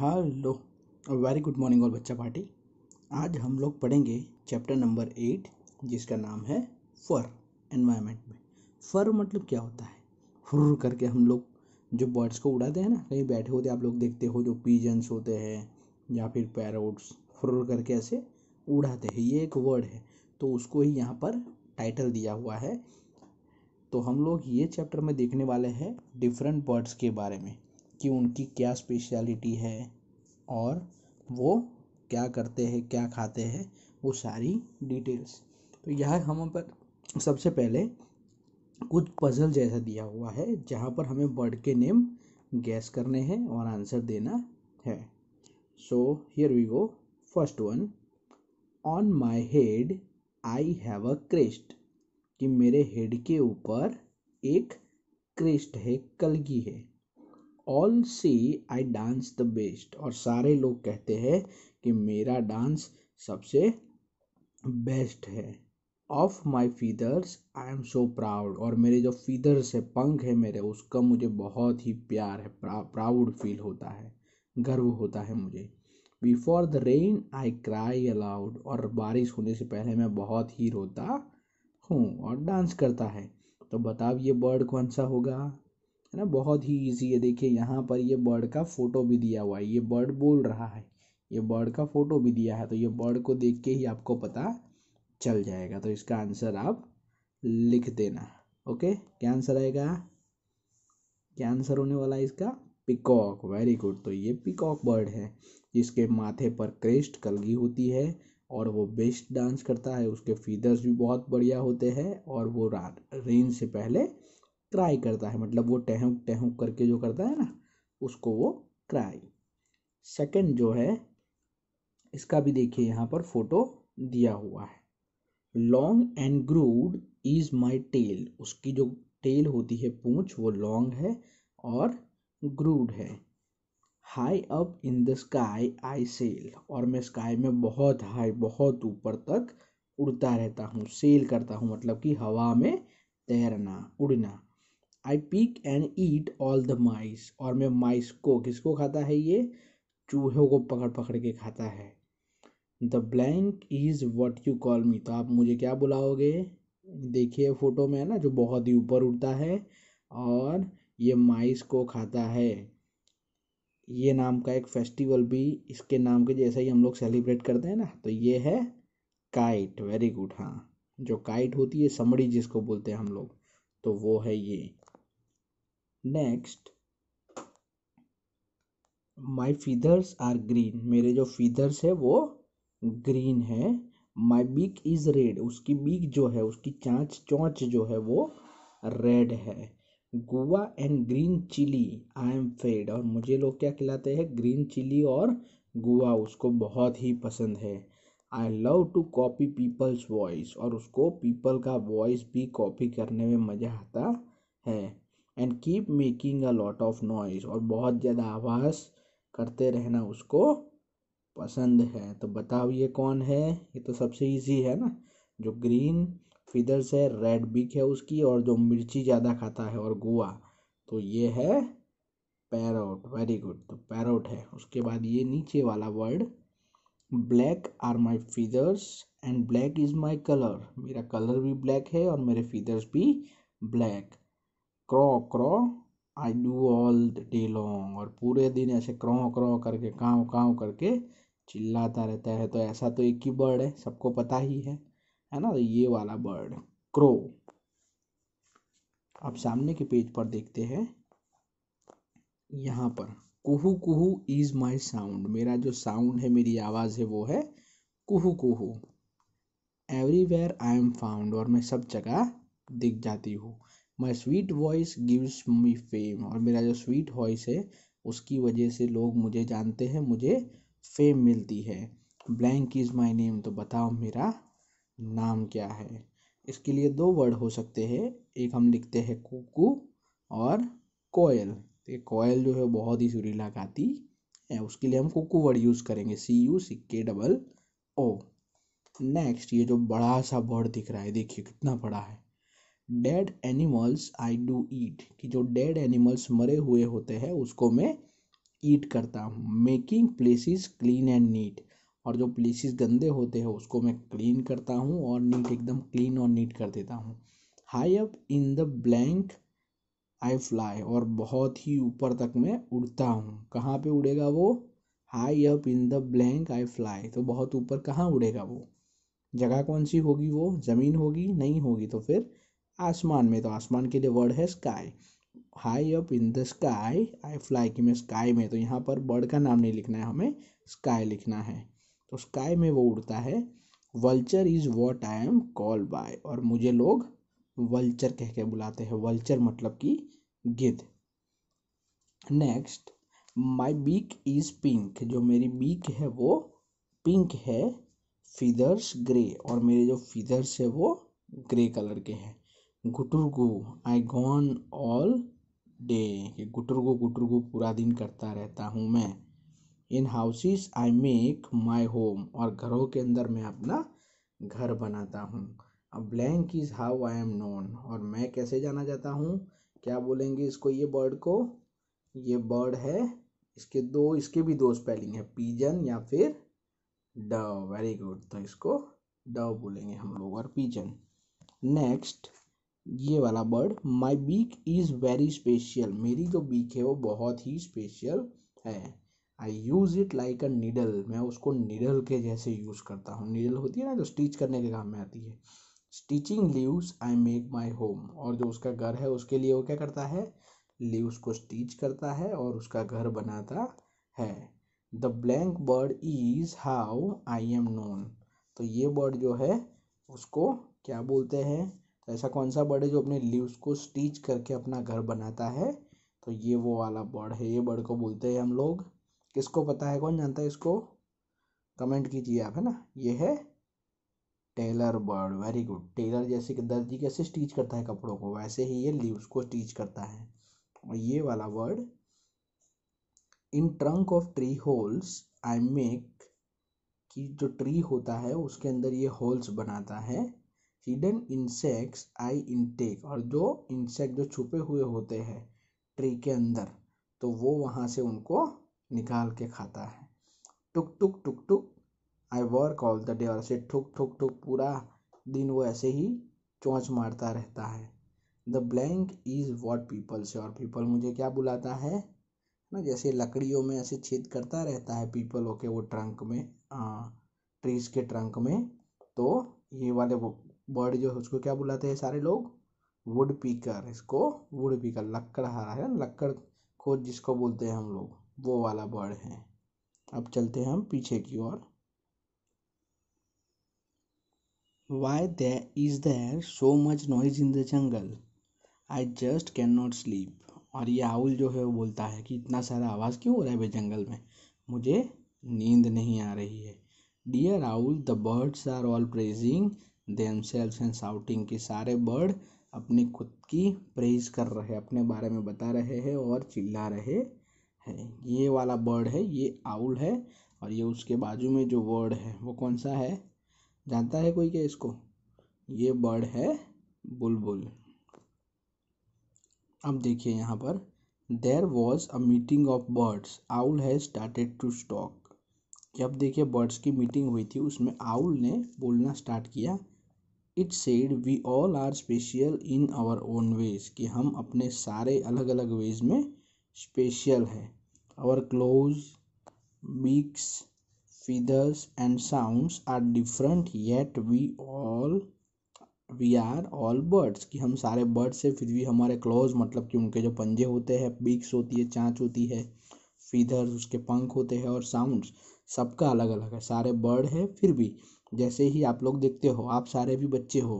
Hello very good morning और बच्चा party आज हम लोग पढ़ेंगे चैप्टर नंबर एट जिसका नाम है फर एनवायरनमेंट में फर मतलब क्या होता है फुर करके हम लोग जो बर्ड्स को उड़ाते हैं ना कहीं बैठे होते आप लोग देखते हो जो पीजन्स होते हैं या फिर पैरोट्स फुर करके ऐसे उड़ाते हैं ये एक वर्ड है तो उसको ही यहाँ पर टाइटल दिया हुआ है तो हम लोग ये चैप्टर में देखने वाले हैं डिफरेंट बर्ड्स के बारे में कि उनकी क्या स्पेशलिटी है और वो क्या करते हैं क्या खाते हैं वो सारी डिटेल्स तो यह हम पर सबसे पहले कुछ पज़ल जैसा दिया हुआ है जहाँ पर हमें बर्ड के नेम गैस करने हैं और आंसर देना है so here we go first one on my head I have a crest कि मेरे हेड के ऊपर एक क्रेस्ट है कलगी है all see I dance the best और सारे लोग कहते हैं कि मेरा डांस सबसे बेस्ट है of my feathers I am so proud और मेरे जो फीदर्स है पंख है मेरे उसका मुझे बहुत ही प्यार है प्राउड फील होता है गर्व होता है मुझे before the rain I cry aloud और बारिश होने से पहले मैं बहुत ही रोता हूँ और डांस करता है तो बताओ ये बर्ड कौन सा होगा है ना बहुत ही इजी है देखिए यहाँ पर ये बर्ड का फोटो भी दिया हुआ है ये बर्ड बोल रहा है ये बर्ड का फोटो भी दिया है तो ये बर्ड को देख के ही आपको पता चल जाएगा तो इसका आंसर आप लिख देना ओके क्या आंसर आएगा क्या आंसर होने वाला है इसका पिकॉक वेरी गुड तो ये पिकॉक बर्ड है जिसके माथे पर क्रेस्ट कलगी होती है और वो बेस्ट डांस करता है उसके फीदर्स भी बहुत बढ़िया होते हैं और वो रात रेन से पहले क्राई करता है मतलब वो टहुक टहूक करके जो करता है ना उसको वो क्राई सेकंड जो है इसका भी देखिए यहाँ पर फोटो दिया हुआ है long and grooved is my tail उसकी जो टेल होती है पूंछ वो लॉन्ग है और ग्रूड है high up in the sky I sail और मैं स्काई में बहुत हाई बहुत ऊपर तक उड़ता रहता हूँ सेल करता हूँ मतलब कि हवा में तैरना उड़ना I peek and eat all the mice और मैं माइस को किसको खाता है ये चूहों को पकड़ पकड़ के खाता है the blank is what you call me तो आप मुझे क्या बुलाओगे देखिए फ़ोटो में है ना जो बहुत ही ऊपर उठता है और ये माइस को खाता है ये नाम का एक फेस्टिवल भी इसके नाम के जैसा ही हम लोग सेलिब्रेट करते हैं ना तो ये है काइट वेरी गुड हाँ जो काइट होती है समड़ी जिसको बोलते हैं हम लोग तो वो है ये next my feathers are green मेरे जो फीदर्स है वो ग्रीन है माई बीक इज रेड उसकी बीक जो है उसकी चाँच चौंच जो है वो रेड है guava and green chili I am fed और मुझे लोग क्या खिलाते हैं ग्रीन चिली और गोवा उसको बहुत ही पसंद है I love to copy people's voice और उसको पीपल का वॉइस भी कॉपी करने में मज़ा आता है and keep making a lot of noise और बहुत ज़्यादा आवाज़ करते रहना उसको पसंद है तो बताओ ये कौन है ये तो सबसे इजी है ना जो ग्रीन फिदर्स है रेड बिक है उसकी और जो मिर्ची ज़्यादा खाता है और गोवा तो ये है पैरोट वेरी गुड तो पैरोट है उसके बाद ये नीचे वाला word black are my feathers and black is my colour मेरा कलर भी ब्लैक है और मेरे फिदर्स भी black crow crow I do all day long और पूरे दिन ऐसे क्रो क्रो करके काँव काँव करके चिल्लाता रहता है तो ऐसा तो एक ही बर्ड है सबको पता ही है है ना तो ये वाला बर्ड क्रो अब सामने के पेज पर देखते हैं यहाँ पर कुहू कुहू इज माई साउंड मेरा जो साउंड है मेरी आवाज़ है वो है कुहू कुहू एवरीवेयर आई एम फाउंड और मैं सब जगह दिख जाती हूँ my sweet voice gives me fame और मेरा जो स्वीट वॉइस है उसकी वजह से लोग मुझे जानते हैं मुझे फेम मिलती है ब्लैंक इज़ माई नेम तो बताओ मेरा नाम क्या है इसके लिए दो वर्ड हो सकते हैं एक हम लिखते हैं कुकू और कोयल तो ये कोयल जो है बहुत ही सुरीला गाती है उसके लिए हम कुकू वर्ड यूज़ करेंगे सी यू सी के डबल ओ नेक्स्ट ये जो बड़ा सा वर्ड दिख रहा है देखिए कितना बड़ा है dead animals I do eat कि जो डेड एनिमल्स मरे हुए होते हैं उसको मैं ईट करता हूँ making places clean and neat और जो प्लेसिस गंदे होते हैं उसको मैं क्लीन करता हूँ और नीट एकदम क्लीन और नीट कर देता हूँ high up in the blank I fly और बहुत ही ऊपर तक मैं उड़ता हूँ कहाँ पे उड़ेगा वो high up in the blank I fly तो बहुत ऊपर कहाँ उड़ेगा वो जगह कौन सी होगी वो ज़मीन होगी नहीं होगी तो फिर आसमान में तो आसमान के लिए वर्ड है sky high up in the sky I fly की मैं स्काई में तो यहाँ पर बर्ड का नाम नहीं लिखना है हमें स्काई लिखना है तो स्काई में वो उड़ता है vulture is what I am call by और मुझे लोग वल्चर कह के बुलाते हैं वल्चर मतलब कि गिद next my beak is pink जो मेरी बीक है वो पिंक है फीदर्स ग्रे और मेरे जो फीदर्स है वो ग्रे कलर के हैं गुटुरगु आई गॉन ऑल डे कि गुटुरगु गुटुरगु पूरा दिन करता रहता हूँ मैं in houses I make my home और घरों के अंदर मैं अपना घर बनाता हूँ अब blank is how I am known और मैं कैसे जाना जाता हूँ क्या बोलेंगे इसको ये बर्ड को ये बर्ड है इसके दो इसके भी दो स्पेलिंग है पीजन या फिर डव वेरी गुड तो इसको डव बोलेंगे हम लोग और पीजन नेक्स्ट ये वाला bird my beak is very special मेरी जो बीक है वो बहुत ही स्पेशियल है I use it like a needle मैं उसको नीडल के जैसे यूज़ करता हूँ नीडल होती है ना जो स्टिच करने के काम में आती है stitching leaves I make my home और जो उसका घर है उसके लिए वो क्या करता है लीव्स को स्टिच करता है और उसका घर बनाता है the blank bird is how I am known तो ये बर्ड जो है उसको क्या बोलते हैं तो ऐसा कौन सा बर्ड है जो अपने लीव्स को स्टीच करके अपना घर बनाता है तो ये वो वाला बर्ड है ये बर्ड को बोलते हैं हम लोग किसको पता है कौन जानता है इसको कमेंट कीजिए आप है ना ये है tailor bird very good tailor जैसे कि दर्जी कैसे स्टीच करता है कपड़ों को वैसे ही ये लीव्स को स्टीच करता है और ये वाला bird in trunk of tree holes I make कि जो ट्री होता है उसके अंदर ये होल्स बनाता है हिडन इंसेक्ट्स आई इनटेक और जो इंसेक्ट जो छुपे हुए होते हैं ट्री के अंदर तो वो वहाँ से उनको निकाल के खाता है टुक टुक टुक टुक I work all the day और ऐसे ठुक ठुक ठुक पूरा दिन वो ऐसे ही चोंच मारता रहता है the blank is what people say और पीपल मुझे क्या बुलाता है ना जैसे लकड़ियों में ऐसे छेद करता रहता है पीपल हाँ, के वो ट्रंक में ट्रीज के ट्रंक में तो ये वाले वो बर्ड जो है उसको क्या बुलाते हैं सारे लोग वुड पीकर इसको वुड पीकर हार है लक्कड़ खोज जिसको बोलते हैं हम लोग वो वाला बर्ड है अब चलते हैं हम पीछे की ओर why there is there so much noise in the jungle I just can not sleep और ये आउल जो है वो बोलता है कि इतना सारा आवाज़ क्यों हो रहा है भाई जंगल में मुझे नींद नहीं आ रही है dear owl the birds are all praising themselves and shouting के सारे बर्ड अपने खुद की प्रेज कर रहे अपने बारे में बता रहे हैं और चिल्ला रहे हैं ये वाला बर्ड है ये आउल है और ये उसके बाजू में जो वर्ड है वो कौन सा है जानता है कोई क्या इसको ये बर्ड है बुलबुल अब देखिए यहाँ पर there was a meeting of birds owl has started to talk जब अब देखिए बर्ड्स की मीटिंग हुई थी उसमें आउल ने बोलना स्टार्ट किया it said we all are special in our own ways कि हम अपने सारे अलग अलग वेज में स्पेशियल हैं our claws beaks feathers and sounds are different yet we all we are all birds कि हम सारे बर्ड्स हैं फिर भी हमारे क्लोज मतलब कि उनके जो पंजे होते हैं बीक्स होती है चाँच होती है फीदर्स उसके पंख होते हैं और साउंड्स सबका अलग अलग है सारे बर्ड है फिर भी जैसे ही आप लोग देखते हो आप सारे भी बच्चे हो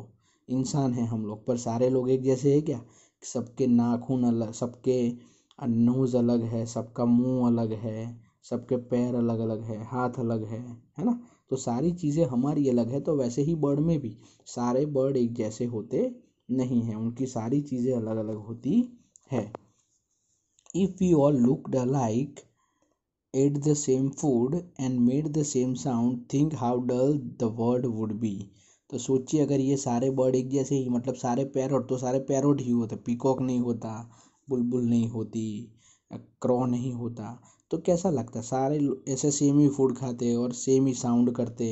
इंसान हैं हम लोग पर सारे लोग एक जैसे है क्या सबके नाखून अलग सबके नोज़ अलग है सबका मुंह अलग है सबके पैर अलग अलग है हाथ अलग है है ना तो सारी चीज़ें हमारी अलग है तो वैसे ही बर्ड में भी सारे बर्ड एक जैसे होते नहीं हैं उनकी सारी चीज़ें अलग अलग होती है if you all looked alike ate the same food and made the same sound think how dull the world would be तो सोचिए अगर ये सारे वर्ड एक जैसे ही मतलब सारे पैरोट तो सारे पैरोट ही होते पीकॉक नहीं होता बुलबुल नहीं होती क्रॉ नहीं होता तो कैसा लगता सारे ऐसे सेम ही फूड खाते और सेम ही साउंड करते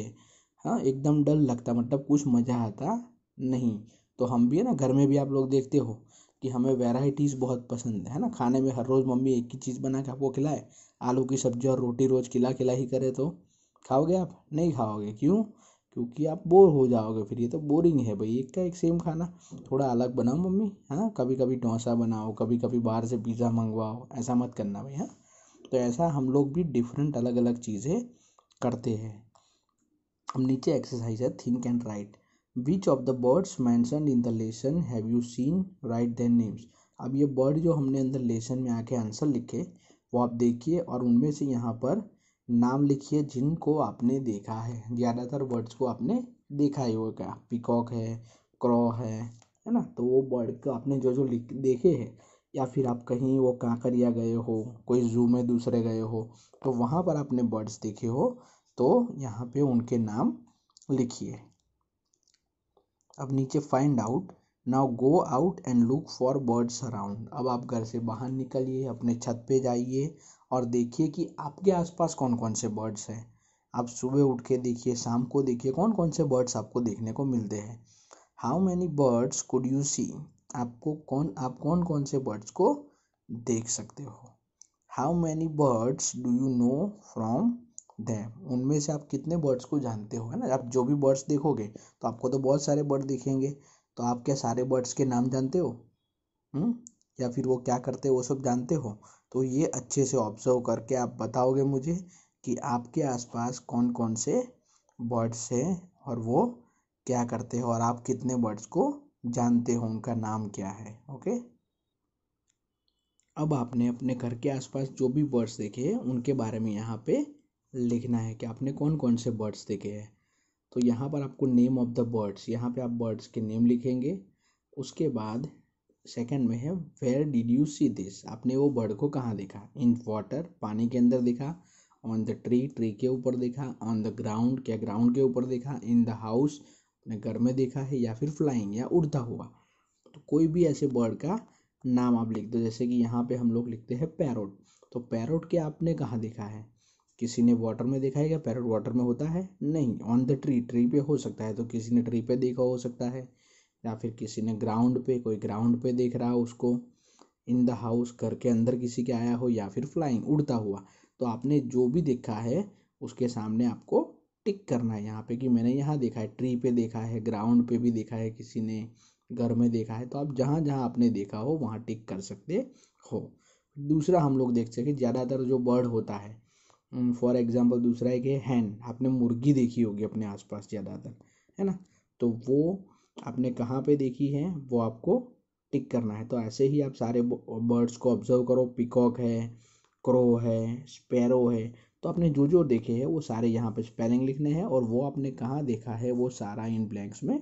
हाँ एकदम डल लगता मतलब कुछ मज़ा आता नहीं तो हम भी है ना घर में भी आप लोग देखते हो कि हमें वेराइटीज़ बहुत पसंद है ना खाने में हर रोज़ मम्मी एक ही चीज़ बना के आपको खिलाए आलू की सब्जी और रोटी रोज़ खिला खिला ही करे तो खाओगे आप नहीं खाओगे क्यों क्योंकि आप बोर हो जाओगे फिर ये तो बोरिंग है भाई एक का तो एक सेम खाना थोड़ा अलग बनाओ मम्मी हाँ कभी कभी डोसा बनाओ कभी कभी बाहर से पिज़्ज़ा मंगवाओ ऐसा मत करना भाई हाँ तो ऐसा हम लोग भी डिफरेंट अलग अलग चीज़ें करते हैं अब नीचे एक्सरसाइज है think and write which of the birds mentioned in the lesson have you seen write their names अब ये बर्ड जो हमने अंदर लेसन में आके आंसर लिखे वो आप देखिए और उनमें से यहाँ पर नाम लिखिए जिनको आपने देखा है ज़्यादातर वर्ड्स को आपने देखा ही होगा पिकॉक है क्रॉ है है ना तो वो वर्ड को आपने जो जो लिख देखे हैं या फिर आप कहीं वो कांकरिया गए हो कोई जू में दूसरे गए हो तो वहाँ पर आपने बर्ड्स देखे हो तो यहाँ पे उनके नाम लिखिए अब नीचे find out now go out and look for birds around अब आप घर से बाहर निकलिए अपने छत पे जाइए और देखिए कि आपके आसपास कौन कौन से बर्ड्स हैं आप सुबह उठ के देखिए शाम को देखिए कौन कौन से बर्ड्स आपको देखने को मिलते हैं how many birds could you see आपको कौन आप कौन कौन से बर्ड्स को देख सकते हो how many birds do you know from them उनमें से आप कितने बर्ड्स को जानते हो है ना आप जो भी बर्ड्स देखोगे तो आपको तो बहुत सारे बर्ड दिखेंगे तो आप क्या सारे बर्ड्स के नाम जानते हो हुँ? हम्म? या फिर वो क्या करते हैं वो सब जानते हो तो ये अच्छे से ऑब्जर्व करके आप बताओगे मुझे कि आपके आसपास कौन कौन से बर्ड्स हैं और वो क्या करते हो और आप कितने बर्ड्स को जानते हो उनका नाम क्या है ओके अब आपने अपने घर के आसपास जो भी बर्ड्स देखे हैं उनके बारे में यहाँ पे लिखना है कि आपने कौन कौन से बर्ड्स देखे हैं तो यहाँ पर आपको नेम ऑफ द बर्ड्स यहाँ पे आप बर्ड्स के नेम लिखेंगे उसके बाद सेकंड में है where did you see this आपने वो बर्ड को कहाँ देखा इन वाटर पानी के अंदर देखा ऑन द ट्री ट्री के ऊपर देखा ऑन द ग्राउंड क्या ग्राउंड के ऊपर देखा इन द हाउस अपने घर में देखा है या फिर फ्लाइंग या उड़ता हुआ तो कोई भी ऐसे बर्ड का नाम आप लिख दो जैसे कि यहाँ पे हम लोग लिखते हैं पैरोट तो पैरोट के आपने कहाँ देखा है किसी ने वाटर में देखा है क्या पैरट वाटर में होता है नहीं ऑन द ट्री ट्री पे हो सकता है तो किसी ने ट्री पे देखा हो सकता है या फिर किसी ने ग्राउंड पे कोई ग्राउंड पे देख रहा हो उसको इन द हाउस घर के अंदर किसी के आया हो या फिर फ्लाइंग उड़ता हुआ तो आपने जो भी देखा है उसके सामने आपको टिक करना है यहाँ पे कि मैंने यहाँ देखा है ट्री पे देखा है ग्राउंड पे भी देखा है किसी ने घर में देखा है तो आप जहाँ जहाँ आपने देखा हो वहाँ टिक कर सकते हो दूसरा हम लोग देख सके ज़्यादातर जो बर्ड होता है फॉर एग्ज़ाम्पल दूसरा है कि हैन आपने मुर्गी देखी होगी अपने आसपास ज़्यादातर है ना तो वो आपने कहाँ पे देखी है वो आपको टिक करना है तो ऐसे ही आप सारे बर्ड्स को ऑब्जर्व करो पिकॉक है क्रो है स्पैरो है तो आपने जो जो देखे हैं वो सारे यहाँ पे स्पेलिंग लिखने हैं और वो आपने कहाँ देखा है वो सारा इन ब्लैंक्स में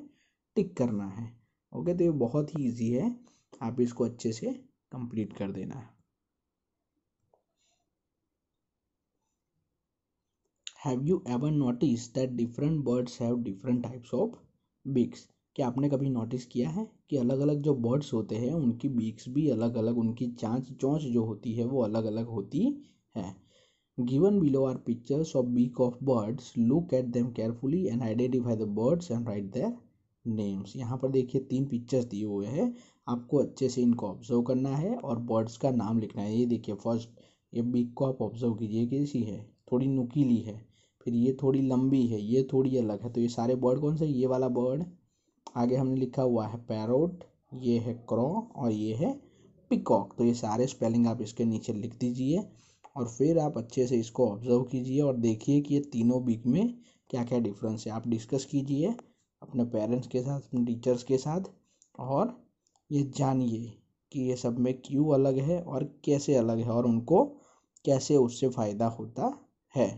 टिक करना है ओके तो ये बहुत ही ईजी है आप इसको अच्छे से कंप्लीट कर देना है have you ever notice that different birds have different types of beaks क्या आपने कभी नोटिस किया है कि अलग अलग जो बर्ड्स होते हैं उनकी बीक्स भी अलग अलग उनकी चाँच चौंच जो होती है वो अलग अलग होती है given below are pictures of beak of birds look at them carefully and identify the birds and write their names यहाँ पर देखिए तीन पिक्चर्स दिए हुए हैं आपको अच्छे से इनको ऑब्जर्व करना है और बर्ड्स का नाम लिखना है ये देखिए फर्स्ट ये बीक को आप ऑब्जर्व कीजिए कैसी है थोड़ी नुकीली है फिर ये थोड़ी लंबी है ये थोड़ी अलग है तो ये सारे बर्ड कौन से ये वाला बर्ड आगे हमने लिखा हुआ है पैरोट ये है क्रॉ और ये है पिकॉक तो ये सारे स्पेलिंग आप इसके नीचे लिख दीजिए और फिर आप अच्छे से इसको ऑब्जर्व कीजिए और देखिए कि ये तीनों बिग में क्या क्या डिफरेंस है आप डिस्कस कीजिए अपने पेरेंट्स के साथ अपने टीचर्स के साथ और ये जानिए कि ये सब में क्यों अलग है और कैसे अलग है और उनको कैसे उससे फ़ायदा होता है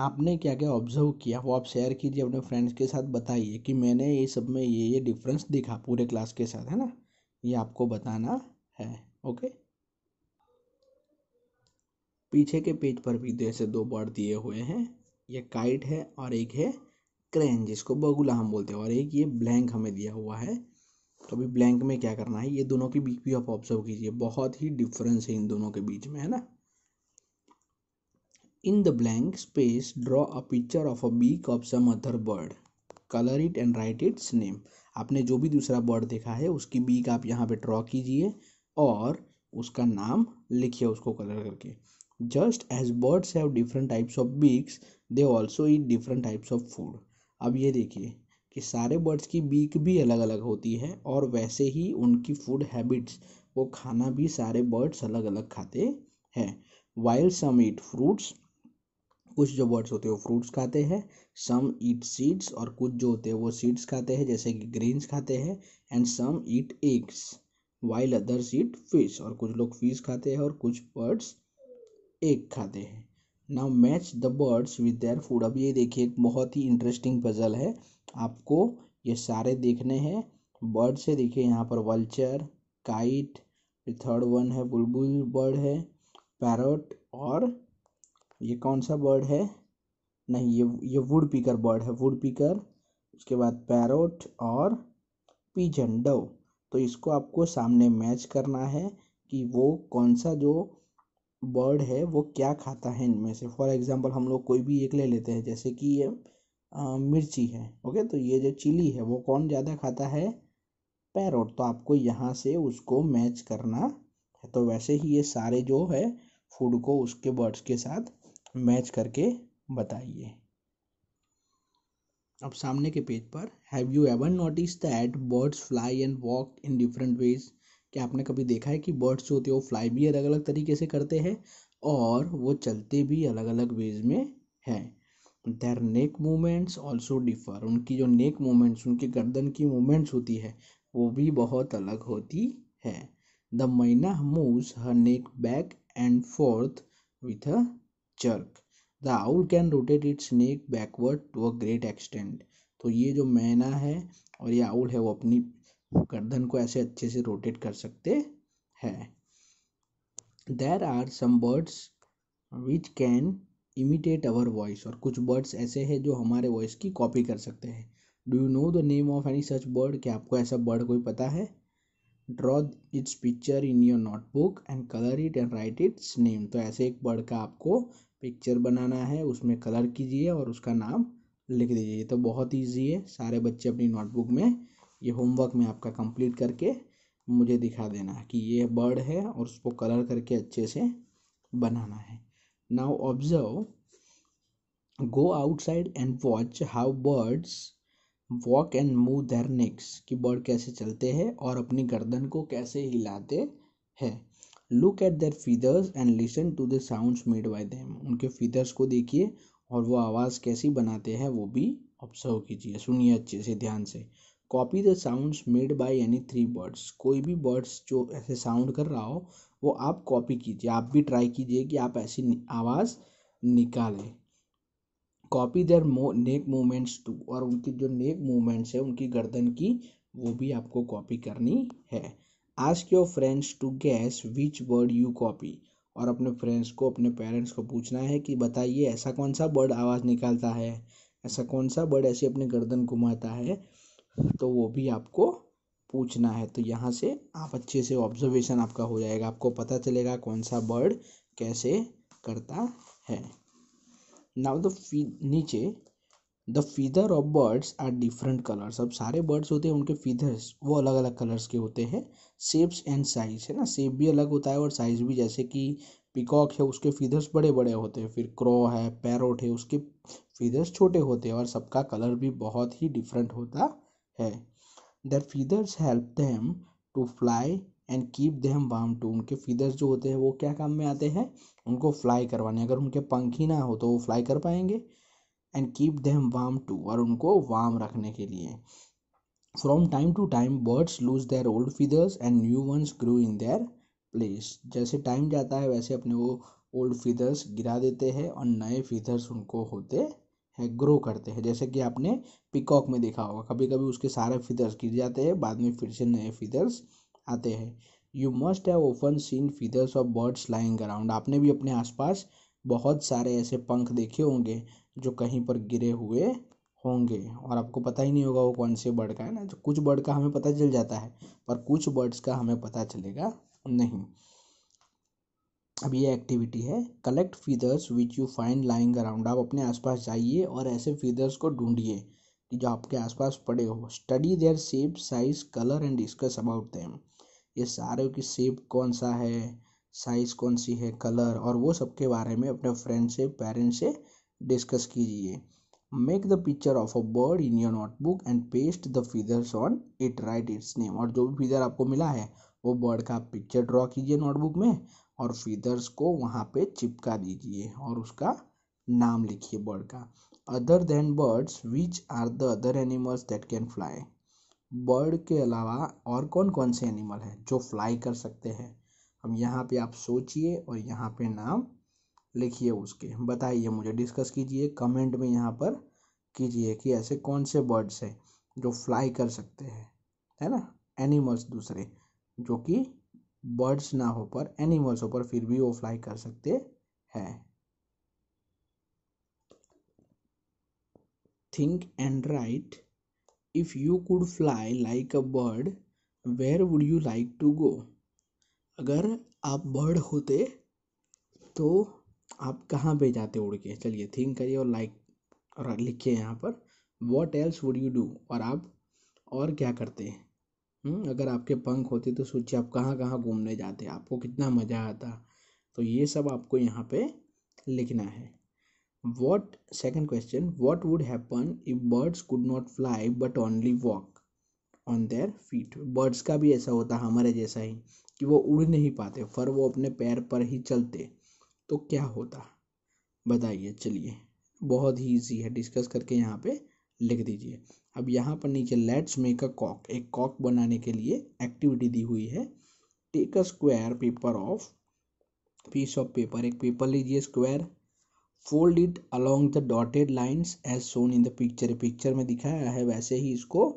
आपने क्या क्या ऑब्जर्व किया वो आप शेयर कीजिए अपने फ्रेंड्स के साथ बताइए कि मैंने ये सब में ये ये डिफरेंस दिखा पूरे क्लास के साथ है ना ये आपको बताना है ओके पीछे के पेज पर भी जैसे तो दो बर्ड दिए हुए हैं ये काइट है और एक है क्रेन जिसको बगुला हम बोलते हैं और एक ये ब्लैंक हमें दिया हुआ है तो अभी ब्लैंक में क्या करना है ये दोनों के बीच भी आप ऑब्जर्व कीजिए बहुत ही डिफरेंस है इन दोनों के बीच में है ना In the blank space, draw a picture of a beak of some other bird. Color it and write its name. आपने जो भी दूसरा बर्ड देखा है उसकी बीक आप यहाँ पे ड्रॉ कीजिए और उसका नाम लिखिए उसको कलर करके just as birds have different types of beaks they also eat different types of food अब ये देखिए कि सारे बर्ड्स की बीक भी अलग अलग होती है और वैसे ही उनकी फूड हैबिट्स वो खाना भी सारे बर्ड्स अलग अलग खाते हैं वाइल्ड सम ईट फ्रूट्स कुछ जो बर्ड्स होते हैं वो फ्रूट्स खाते हैं सम ईट सीड्स और कुछ जो होते हैं वो सीड्स खाते हैं जैसे कि ग्रीन्स खाते हैं and some eat eggs while others eat fish और कुछ लोग फिश खाते हैं और कुछ बर्ड्स एग खाते हैं now match the birds with their food अब ये देखिए एक बहुत ही इंटरेस्टिंग पजल है आपको ये सारे देखने हैं बर्ड्स है देखिए यहाँ पर वल्चर काइट थर्ड वन है बुलबुल बर्ड है पैरट और ये कौन सा बर्ड है नहीं ये ये वुड पीकर बर्ड है वुड पीकर उसके बाद पैरोट और पीजन डव तो इसको आपको सामने मैच करना है कि वो कौन सा जो बर्ड है वो क्या खाता है इनमें से फॉर एग्ज़ाम्पल हम लोग कोई भी एक ले लेते हैं जैसे कि ये आ, मिर्ची है ओके तो ये जो चिली है वो कौन ज़्यादा खाता है पैरोट तो आपको यहाँ से उसको मैच करना है तो वैसे ही ये सारे जो है फूड को उसके बर्ड्स के साथ मैच करके बताइए अब सामने के पेज पर have you ever notice that birds fly and walk in different ways क्या आपने कभी देखा है कि बर्ड्स जो होते हैं वो फ्लाई भी अलग अलग तरीके से करते हैं और वो चलते भी अलग अलग वेज में हैं their neck movements also differ उनकी जो नेक मूवमेंट्स उनकी गर्दन की मूवमेंट्स होती है वो भी बहुत अलग होती है the myna moves her neck back and forth with a jerk the owl can rotate its neck backward to a great extent तो ये जो मैना है और ये आउल है वो अपनी गर्दन को ऐसे अच्छे से रोटेट कर सकते हैं there are some birds which can imitate our voice और कुछ बर्ड्स ऐसे हैं जो हमारे वॉइस की कॉपी कर सकते हैं do you know the name of any such bird क्या आपको ऐसा बर्ड कोई पता है draw its picture in your notebook and colour it and write its name तो ऐसे एक बर्ड का आपको पिक्चर बनाना है उसमें कलर कीजिए और उसका नाम लिख दीजिए ये तो बहुत ईजी है सारे बच्चे अपनी नोटबुक में ये होमवर्क में आपका कंप्लीट करके मुझे दिखा देना कि ये बर्ड है और उसको कलर करके अच्छे से बनाना है now observe go outside and watch how birds walk and move their necks कि बर्ड कैसे चलते हैं और अपनी गर्दन को कैसे हिलाते हैं look at their feathers and listen to the sounds made by them उनके फीदर्स को देखिए और वो आवाज़ कैसी बनाते हैं वो भी ऑब्जर्व कीजिए सुनिए अच्छे से ध्यान से copy the sounds made by any three birds कोई भी बर्ड्स जो ऐसे साउंड कर रहा हो वो आप कॉपी कीजिए आप भी ट्राई कीजिए कि आप ऐसी आवाज़ निकालें copy their neck movements too और उनकी जो नेक मूवमेंट्स है उनकी गर्दन की वो भी आपको कॉपी करनी है ask your friends to guess which bird you copy और अपने फ्रेंड्स को अपने पेरेंट्स को पूछना है कि बताइए ऐसा कौन सा बर्ड आवाज़ निकालता है ऐसा कौन सा बर्ड ऐसे अपने गर्दन घुमाता है तो वो भी आपको पूछना है तो यहाँ से आप अच्छे से ऑब्जर्वेशन आपका हो जाएगा आपको पता चलेगा कौन सा बर्ड कैसे करता है नाउ द नीचे the feather of birds are different colours अब सारे बर्ड्स होते हैं उनके फीदर्स वो अलग अलग कलर्स के होते हैं शेप्स एंड साइज है ना शेप भी अलग होता है और साइज भी जैसे कि पिकॉक है उसके फीदर्स बड़े बड़े होते हैं फिर क्रो है पैरोट है उसके फीदर्स छोटे होते हैं और सबका कलर भी बहुत ही डिफरेंट होता है the feathers help them to fly and keep them warm too उनके फीदर्स जो होते हैं वो क्या काम में आते हैं उनको फ्लाई करवाने अगर उनके पंख ही ना हो तो वो फ्लाई कर पाएंगे and keep them warm too और उनको वार्म रखने के लिए from time to time birds lose their old feathers and new ones grow in their place जैसे टाइम जाता है वैसे अपने वो ओल्ड फीदर्स गिरा देते हैं और नए फीदर्स उनको होते हैं ग्रो करते हैं जैसे कि आपने पिकॉक में देखा होगा कभी कभी उसके सारे फीदर्स गिर जाते हैं बाद में फिर से नए फीदर्स आते हैं you must have often seen feathers of birds lying around आपने भी अपने आसपास बहुत सारे ऐसे पंख देखे होंगे जो कहीं पर गिरे हुए होंगे और आपको पता ही नहीं होगा वो कौन से बर्ड का है ना तो कुछ बर्ड का हमें पता चल जाता है पर कुछ बर्ड्स का हमें पता चलेगा नहीं अब ये एक्टिविटी है collect feathers which you find lying around आप अपने आसपास जाइए और ऐसे फीदर्स को ढूंढिए कि जो आपके आसपास पड़े हो study their shape size colour and discuss about them ये सारे की सेप कौन सा है साइज़ कौन सी है कलर और वो सब के बारे में अपने फ्रेंड से पेरेंट्स से डिस्कस कीजिए make the picture of a bird in your notebook and paste the feathers on it write its name और जो भी फिदर आपको मिला है वो बर्ड का पिक्चर ड्रॉ कीजिए नोटबुक में और फिदर्स को वहाँ पे चिपका दीजिए और उसका नाम लिखिए बर्ड का other than birds which are the other animals that can fly bird के अलावा और कौन कौन से एनिमल हैं जो फ्लाई कर सकते हैं अब यहाँ पे आप सोचिए और यहाँ पे नाम लिखिए उसके बताइए मुझे डिस्कस कीजिए कमेंट में यहाँ पर कीजिए कि ऐसे कौन से बर्ड्स हैं जो फ्लाई कर सकते हैं है ना एनिमल्स दूसरे जो कि बर्ड्स ना हो पर एनिमल्स हो पर फिर भी वो फ्लाई कर सकते हैं think and write if you could fly like a bird where would you like to go अगर आप बर्ड होते तो आप कहाँ पे जाते उड़ के चलिए थिंक करिए और लाइक और लिखिए यहाँ पर what else would you do और आप और क्या करते हैं हम्म, अगर आपके पंख होते तो सोचिए आप कहाँ कहाँ घूमने जाते आपको कितना मज़ा आता तो ये सब आपको यहाँ पे लिखना है what second question what would happen if birds could not fly but only walk on their feet birds का भी ऐसा होता हमारे जैसा ही कि वो उड़ नहीं पाते पर वो अपने पैर पर ही चलते तो क्या होता बताइए चलिए बहुत ही ईजी है डिस्कस करके यहाँ पे लिख दीजिए अब यहाँ पर नीचे लेट्स मेक अ कॉक एक कॉक बनाने के लिए एक्टिविटी दी हुई है take a square paper of piece of paper एक पेपर लीजिए square fold it along the dotted lines as shown in the picture picture में दिखाया है वैसे ही इसको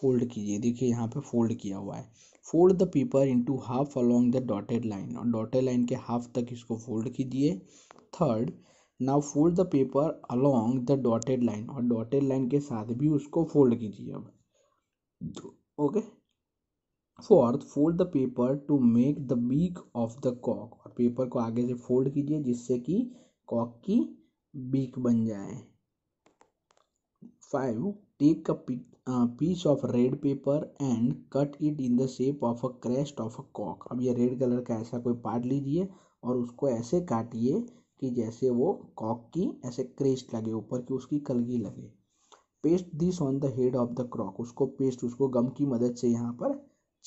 फोल्ड कीजिए देखिए यहाँ पे फोल्ड किया हुआ है fold the paper into half along the dotted line और डॉटेड लाइन के हाफ तक इसको फोल्ड कीजिए third now fold the paper along the dotted line और डॉटेड लाइन के साथ भी उसको फोल्ड कीजिए अब okay fourth fold the paper to make the beak of the cock और पेपर को आगे से फोल्ड कीजिए जिससे कि कॉक की बीक बन जाए five Take a uh, piece of red paper and cut it in the shape of a crest of a cock. अब ये रेड कलर का ऐसा कोई पार्ट लीजिए और उसको ऐसे काटिए कि जैसे वो कॉक की ऐसे क्रेस्ट लगे ऊपर की उसकी कलगी लगे paste this on the head of the क्रॉक उसको पेस्ट उसको गम की मदद से यहाँ पर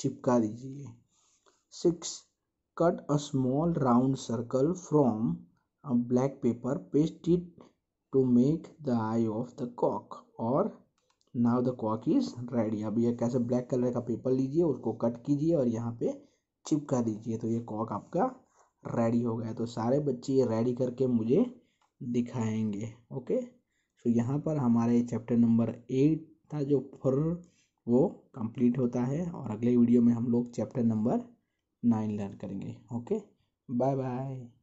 चिपका दीजिए six cut a small round circle from black paper paste it to make the eye of the cock और now the cock is ready अब ये कैसे ब्लैक कलर का पेपर लीजिए उसको कट कीजिए और यहाँ पे चिपका दीजिए तो ये कॉक आपका रेडी हो गया तो सारे बच्चे ये रेडी करके मुझे दिखाएंगे ओके तो यहाँ पर हमारे चैप्टर नंबर एट था जो फुर वो कंप्लीट होता है और अगले वीडियो में हम लोग चैप्टर नंबर नाइन लर्न करेंगे ओके बाय बाय